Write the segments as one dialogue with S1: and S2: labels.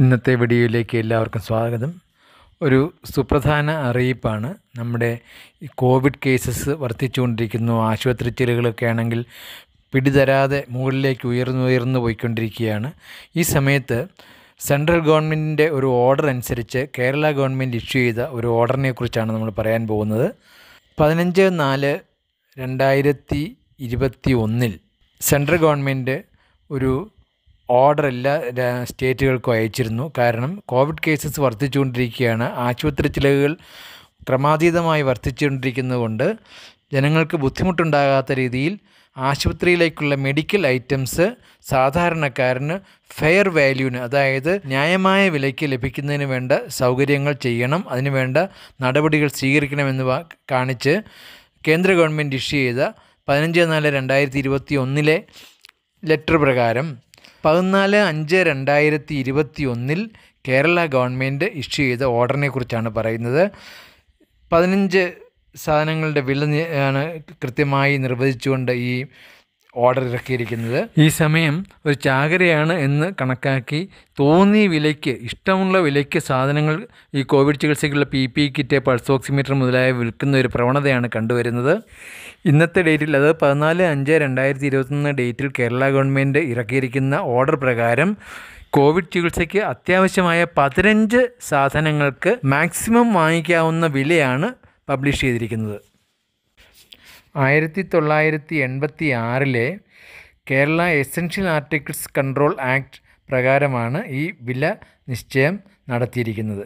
S1: ഇന്നത്തെ വീഡിയോയിലേക്ക് എല്ലാവർക്കും സ്വാഗതം ഒരു സുപ്രധാന അറിയിപ്പാണ് നമ്മുടെ ഈ കോവിഡ് കേസസ് വർദ്ധിച്ചുകൊണ്ടിരിക്കുന്നു ആശുപത്രി ചിലകളൊക്കെ ആണെങ്കിൽ പിടിതരാതെ മുകളിലേക്ക് ഉയർന്നു ഉയർന്നു പോയിക്കൊണ്ടിരിക്കുകയാണ് ഈ സമയത്ത് സെൻട്രൽ ഗവൺമെൻറ്റിൻ്റെ ഒരു ഓർഡർ അനുസരിച്ച് കേരള ഗവൺമെൻറ് ഇഷ്യൂ ചെയ്ത ഒരു ഓർഡറിനെ കുറിച്ചാണ് നമ്മൾ പറയാൻ പോകുന്നത് പതിനഞ്ച് നാല് രണ്ടായിരത്തി ഇരുപത്തി ഒന്നിൽ സെൻട്രൽ ഗവൺമെൻറ് ഒരു ഓർഡർ എല്ലാ സ്റ്റേറ്റുകൾക്കും അയച്ചിരുന്നു കാരണം കോവിഡ് കേസസ് വർദ്ധിച്ചുകൊണ്ടിരിക്കുകയാണ് ആശുപത്രി ചിലവുകൾ ക്രമാതീതമായി വർദ്ധിച്ചുകൊണ്ടിരിക്കുന്നതുകൊണ്ട് ജനങ്ങൾക്ക് ബുദ്ധിമുട്ടുണ്ടാകാത്ത രീതിയിൽ ആശുപത്രിയിലേക്കുള്ള മെഡിക്കൽ ഐറ്റംസ് സാധാരണക്കാരന് ഫെയർ വാല്യൂവിന് അതായത് ന്യായമായ വിലയ്ക്ക് ലഭിക്കുന്നതിന് വേണ്ട സൗകര്യങ്ങൾ ചെയ്യണം അതിനുവേണ്ട നടപടികൾ സ്വീകരിക്കണമെന്ന് കാണിച്ച് കേന്ദ്ര ഗവൺമെൻറ് ഇഷ്യൂ ചെയ്ത പതിനഞ്ച് നാല് രണ്ടായിരത്തി ഇരുപത്തി ഒന്നിലെ ലെറ്റർ പ്രകാരം പതിനാല് അഞ്ച് രണ്ടായിരത്തി ഇരുപത്തി ഒന്നിൽ കേരള ഗവൺമെൻറ് ഇഷ്യൂ ചെയ്ത ഓർഡറിനെ കുറിച്ചാണ് പറയുന്നത് പതിനഞ്ച് സാധനങ്ങളുടെ വില ആണ് കൃത്യമായി നിർവചിച്ചുകൊണ്ട് ഈ ഓർഡർ ഇറക്കിയിരിക്കുന്നത് ഈ സമയം ഒരു ചാകരയാണ് എന്ന് കണക്കാക്കി തോന്നിയ വിലയ്ക്ക് ഇഷ്ടമുള്ള വിലയ്ക്ക് സാധനങ്ങൾ ഈ കോവിഡ് ചികിത്സയ്ക്കുള്ള P P kit pulse oximeter മുതലായ വിൽക്കുന്ന ഒരു പ്രവണതയാണ് കണ്ടുവരുന്നത് ഇന്നത്തെ ഡേറ്റിൽ അത് പതിനാല് അഞ്ച് രണ്ടായിരത്തി ഇരുപത്തൊന്ന് ഡേറ്റിൽ കേരള ഗവൺമെൻറ് ഇറക്കിയിരിക്കുന്ന ഓർഡർ പ്രകാരം കോവിഡ് ചികിത്സയ്ക്ക് അത്യാവശ്യമായ പതിനഞ്ച് സാധനങ്ങൾക്ക് മാക്സിമം വാങ്ങിക്കാവുന്ന വിലയാണ് പബ്ലിഷ് ചെയ്തിരിക്കുന്നത് ആയിരത്തി തൊള്ളായിരത്തി എൺപത്തി ആറിലെ Kerala essential articles control act പ്രകാരമാണ് ഈ വില നിശ്ചയം നടത്തിയിരിക്കുന്നത്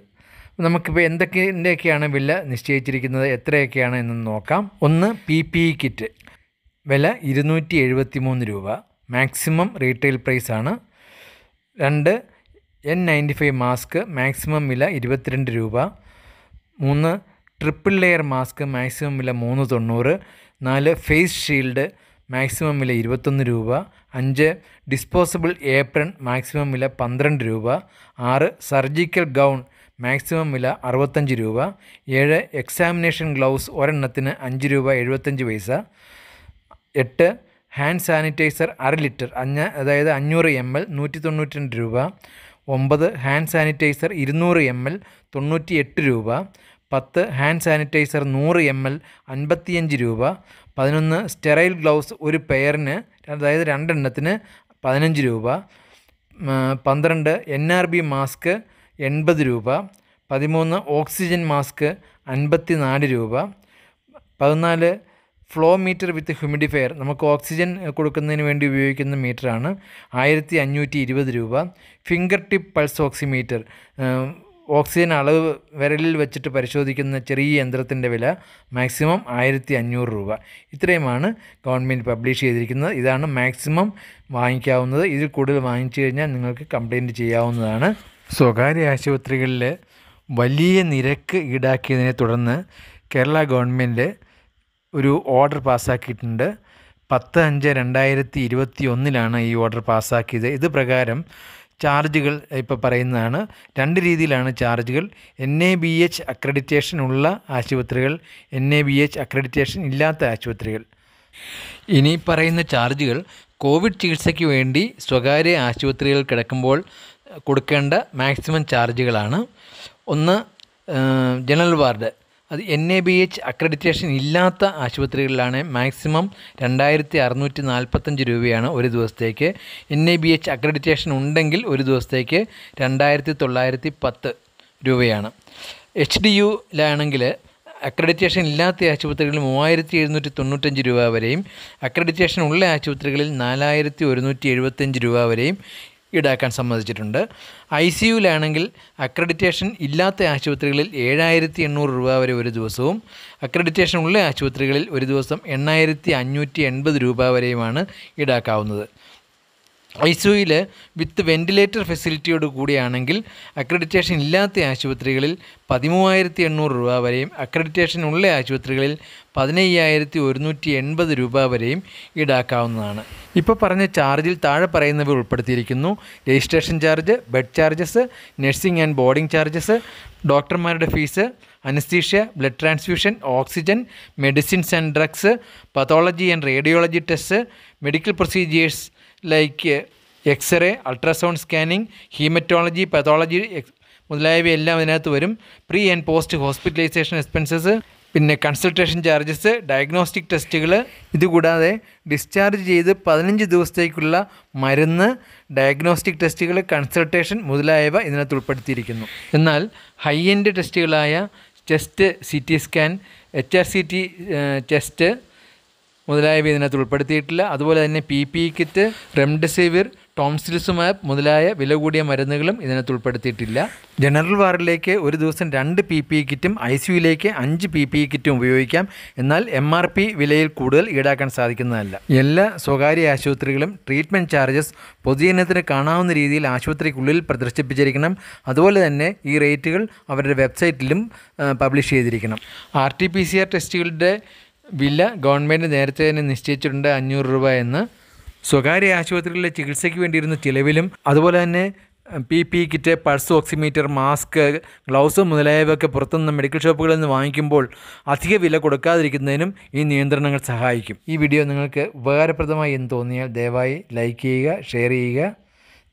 S1: നമുക്കിപ്പോൾ എന്തൊക്കെൻ്റെയൊക്കെയാണ് വില നിശ്ചയിച്ചിരിക്കുന്നത് എത്രയൊക്കെയാണ് എന്ന് നോക്കാം ഒന്ന് പി പി ഇ കിറ്റ് വില ഇരുന്നൂറ്റി എഴുപത്തി മൂന്ന് രൂപ മാക്സിമം റീറ്റെയിൽ പ്രൈസാണ് രണ്ട് N ninety five mask maximum വില ഇരുപത്തിരണ്ട് രൂപ മൂന്ന് ട്രിപ്പിൾ ലെയർ മാസ്ക് മാക്സിമം വില മൂന്ന് തൊണ്ണൂറ് നാല് ഫേസ് ഷീൽഡ് മാക്സിമം വില ഇരുപത്തൊന്ന് രൂപ അഞ്ച് ഡിസ്പോസിബിൾ ഏപ്രൺ മാക്സിമം വില പന്ത്രണ്ട് രൂപ ആറ് സർജിക്കൽ ഗൗൺ മാക്സിമം വില അറുപത്തഞ്ച് രൂപ ഏഴ് എക്സാമിനേഷൻ ഗ്ലൗസ് ഒരെണ്ണത്തിന് അഞ്ച് രൂപ എഴുപത്തഞ്ച് പൈസ എട്ട് ഹാൻഡ് സാനിറ്റൈസർ അര ലിറ്റർ അഞ്ഞ അതായത് അഞ്ഞൂറ് എം എൽ നൂറ്റി തൊണ്ണൂറ്റി രണ്ട് രൂപ ഒമ്പത് ഹാൻഡ് സാനിറ്റൈസർ ഇരുന്നൂറ് എം എൽ തൊണ്ണൂറ്റി എട്ട് രൂപ പത്ത് ഹാൻഡ് സാനിറ്റൈസർ നൂറ് എം എൽ അൻപത്തിയഞ്ച് രൂപ പതിനൊന്ന് സ്റ്റെറൈൽ ഗ്ലൗസ് ഒരു പെയറിന് അതായത് രണ്ടെണ്ണത്തിന് പതിനഞ്ച് രൂപ പന്ത്രണ്ട് എൻ ആർ ബി മാസ്ക് എൺപത് രൂപ പതിമൂന്ന് ഓക്സിജൻ മാസ്ക് അൻപത്തി നാല് രൂപ പതിനാല് ഫ്ലോ മീറ്റർ വിത്ത് ഹ്യൂമിഡിഫയർ നമുക്ക് ഓക്സിജൻ കൊടുക്കുന്നതിന് വേണ്ടി ഉപയോഗിക്കുന്ന മീറ്ററാണ് ആയിരത്തി അഞ്ഞൂറ്റി ഇരുപത് രൂപ finger tip pulse oximeter oxygen അളവ് വിരലിൽ വെച്ചിട്ട് പരിശോധിക്കുന്ന ചെറിയ യന്ത്രത്തിൻ്റെ വില മാക്സിമം ആയിരത്തി അഞ്ഞൂറ് രൂപ ഇത്രയുമാണ് ഗവൺമെൻറ് പബ്ലിഷ് ചെയ്തിരിക്കുന്നത് ഇതാണ് മാക്സിമം വാങ്ങിക്കാവുന്നത് ഇതിൽ കൂടുതൽ വാങ്ങിച്ചു കഴിഞ്ഞാൽ നിങ്ങൾക്ക് കംപ്ലയിൻറ്റ് ചെയ്യാവുന്നതാണ് സ്വകാര്യ ആശുപത്രികളിൽ വലിയ നിരക്ക് ഈടാക്കിയതിനെ തുടർന്ന് കേരള ഗവൺമെൻറ് ഒരു ഓർഡർ പാസ്സാക്കിയിട്ടുണ്ട് പത്ത് അഞ്ച് രണ്ടായിരത്തി ഇരുപത്തി ഒന്നിലാണ് ഈ ഓർഡർ പാസ്സാക്കിയത് ഇത് പ്രകാരം ചാർജുകൾ ഇപ്പോൾ പറയുന്നതാണ് രണ്ട് രീതിയിലാണ് ചാർജുകൾ N A B H accreditation ഉള്ള ആശുപത്രികൾ N A B H accreditation ഇല്ലാത്ത ആശുപത്രികൾ ഇനി പറയുന്ന ചാർജുകൾ കോവിഡ് ചികിത്സയ്ക്ക് വേണ്ടി സ്വകാര്യ ആശുപത്രികൾ കിടക്കുമ്പോൾ കൊടുക്കേണ്ട മാക്സിമം ചാർജുകളാണ് ഒന്ന് ജനറൽ വാർഡ് അത് N A B H accreditation ഇല്ലാത്ത ആശുപത്രികളിലാണ് മാക്സിമം രണ്ടായിരത്തി അറുന്നൂറ്റി നാൽപ്പത്തഞ്ച് രൂപയാണ് ഒരു ദിവസത്തേക്ക് N A B H accreditation ഉണ്ടെങ്കിൽ ഒരു ദിവസത്തേക്ക് രണ്ടായിരത്തി തൊള്ളായിരത്തി പത്ത് രൂപയാണ് എച്ച് ഡി യുലാണെങ്കിൽ അക്രഡിറ്റേഷൻ ഇല്ലാത്ത ആശുപത്രികളിൽ മൂവായിരത്തി എഴുന്നൂറ്റി തൊണ്ണൂറ്റഞ്ച് രൂപ വരെയും അക്രഡിറ്റേഷൻ ഉള്ള ആശുപത്രികളിൽ നാലായിരത്തി ഒരുന്നൂറ്റി എഴുപത്തഞ്ച് രൂപ വരെയും ഈടാക്കാൻ സമ്മതിച്ചിട്ടുണ്ട് ഐ സി യുവിലാണെങ്കിൽ അക്രഡിറ്റേഷൻ ഇല്ലാത്ത ആശുപത്രികളിൽ ഏഴായിരത്തി എണ്ണൂറ് രൂപ വരെ ഒരു ദിവസവും അക്രഡിറ്റേഷൻ ഉള്ള ആശുപത്രികളിൽ ഒരു ദിവസം എണ്ണായിരത്തി അഞ്ഞൂറ്റി എൺപത് രൂപ വരെയുമാണ് ഈടാക്കാവുന്നത് ഐ സിയുയിൽ വിത്ത് വെൻറ്റിലേറ്റർ ഫെസിലിറ്റിയോട് കൂടിയാണെങ്കിൽ അക്രഡിറ്റേഷൻ ഇല്ലാത്ത ആശുപത്രികളിൽ പതിമൂവായിരത്തി എണ്ണൂറ് രൂപ വരെയും അക്രഡിറ്റേഷൻ ഉള്ള ആശുപത്രികളിൽ പതിനയ്യായിരത്തി ഒരുന്നൂറ്റി എൺപത് രൂപ വരെയും ഈടാക്കാവുന്നതാണ് ഇപ്പോൾ പറഞ്ഞ ചാർജിൽ താഴെ പറയുന്നവ ഉൾപ്പെടുത്തിയിരിക്കുന്നു registration charge bed charges nursing and boarding charges ഡോക്ടർമാരുടെ fees anaesthesia blood transfusion oxygen medicines and drugs pathology and radiology test medical procedures like X-ray ultrasound scanning haematology pathology മുതലായവയെല്ലാം അതിനകത്ത് വരും pre and post hospitalisation expenses പിന്നെ consultation charges diagnostic ടെസ്റ്റുകൾ ഇതുകൂടാതെ discharge ചെയ്ത് പതിനഞ്ച് ദിവസത്തേക്കുള്ള മരുന്ന് ഡയഗ്നോസ്റ്റിക് ടെസ്റ്റുകൾ കൺസൾട്ടേഷൻ മുതലായവ ഇതിനകത്ത് ഉൾപ്പെടുത്തിയിരിക്കുന്നു എന്നാൽ ഹൈ എൻഡ് ടെസ്റ്റുകളായ chest C T scan H R C T chest മുതലായവ ഇതിനകത്ത് ഉൾപ്പെടുത്തിയിട്ടില്ല അതുപോലെ തന്നെ P P kit remdesivir tocilizumab മുതലായ വില കൂടിയ മരുന്നുകളും ഇതിനകത്ത് ഉൾപ്പെടുത്തിയിട്ടില്ല ജനറൽ വാർഡിലേക്ക് ഒരു ദിവസം രണ്ട് പി പി കിറ്റും ഐ സിയുയിലേക്ക് അഞ്ച് പി പി കിറ്റും ഉപയോഗിക്കാം എന്നാൽ എം ആർ പി വിലയിൽ കൂടുതൽ ഈടാക്കാൻ സാധിക്കുന്നതല്ല എല്ലാ സ്വകാര്യ ആശുപത്രികളും ട്രീറ്റ്മെൻറ്റ് ചാർജസ് പൊതുജനത്തിന് കാണാവുന്ന രീതിയിൽ ആശുപത്രിക്കുള്ളിൽ പ്രദർശിപ്പിച്ചിരിക്കണം അതുപോലെ തന്നെ ഈ റേറ്റുകൾ അവരുടെ വെബ്സൈറ്റിലും പബ്ലിഷ് ചെയ്തിരിക്കണം R T P C R ടെസ്റ്റുകളുടെ വില ഗവൺമെൻറ് നേരത്തെ തന്നെ നിശ്ചയിച്ചിട്ടുണ്ട് അഞ്ഞൂറ് രൂപ എന്ന് സ്വകാര്യ ആശുപത്രികളിലെ ചികിത്സയ്ക്ക് വേണ്ടിയിരുന്ന ചിലവിലും അതുപോലെ തന്നെ P P kit pulse oximeter mask gloves മുതലായവയൊക്കെ പുറത്തുനിന്ന് മെഡിക്കൽ ഷോപ്പുകളിൽ നിന്ന് വാങ്ങിക്കുമ്പോൾ അധിക വില കൊടുക്കാതിരിക്കുന്നതിനും ഈ നിയന്ത്രണങ്ങൾ സഹായിക്കും ഈ വീഡിയോ നിങ്ങൾക്ക് ഉപകാരപ്രദമായി എന്ന് തോന്നിയാൽ ദയവായി ലൈക്ക് ചെയ്യുക ഷെയർ ചെയ്യുക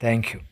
S1: താങ്ക്